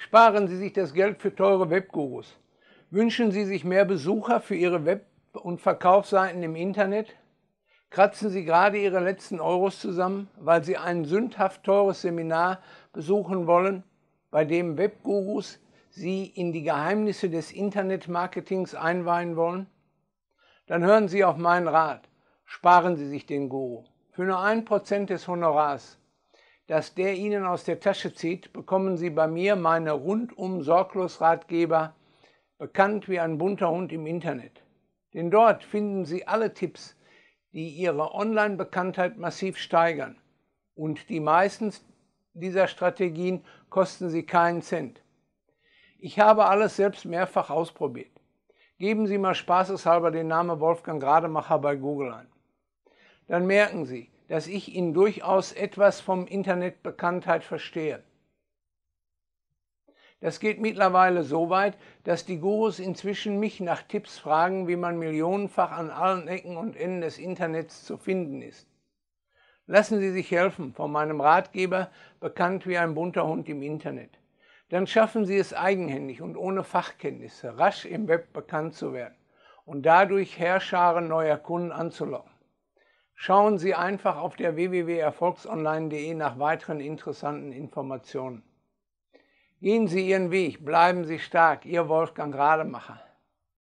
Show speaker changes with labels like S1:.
S1: Sparen Sie sich das Geld für teure Webgurus. Wünschen Sie sich mehr Besucher für Ihre Web- und Verkaufsseiten im Internet? Kratzen Sie gerade Ihre letzten Euros zusammen, weil Sie ein sündhaft teures Seminar besuchen wollen, bei dem Webgurus Sie in die Geheimnisse des Internetmarketings einweihen wollen? Dann hören Sie auf meinen Rat. Sparen Sie sich den Guru. Für nur ein Prozent des Honorars dass der Ihnen aus der Tasche zieht, bekommen Sie bei mir meine rundum sorglos Ratgeber, bekannt wie ein bunter Hund im Internet. Denn dort finden Sie alle Tipps, die Ihre Online-Bekanntheit massiv steigern. Und die meisten dieser Strategien kosten Sie keinen Cent. Ich habe alles selbst mehrfach ausprobiert. Geben Sie mal spaßeshalber den Namen Wolfgang Rademacher bei Google ein. Dann merken Sie, dass ich ihn durchaus etwas vom Internetbekanntheit verstehe. Das geht mittlerweile so weit, dass die Gurus inzwischen mich nach Tipps fragen, wie man millionenfach an allen Ecken und Enden des Internets zu finden ist. Lassen Sie sich helfen von meinem Ratgeber, bekannt wie ein bunter Hund im Internet. Dann schaffen Sie es eigenhändig und ohne Fachkenntnisse rasch im Web bekannt zu werden und dadurch Herrscharen neuer Kunden anzulocken. Schauen Sie einfach auf der www.erfolgsonline.de nach weiteren interessanten Informationen. Gehen Sie Ihren Weg, bleiben Sie stark, Ihr Wolfgang Rademacher.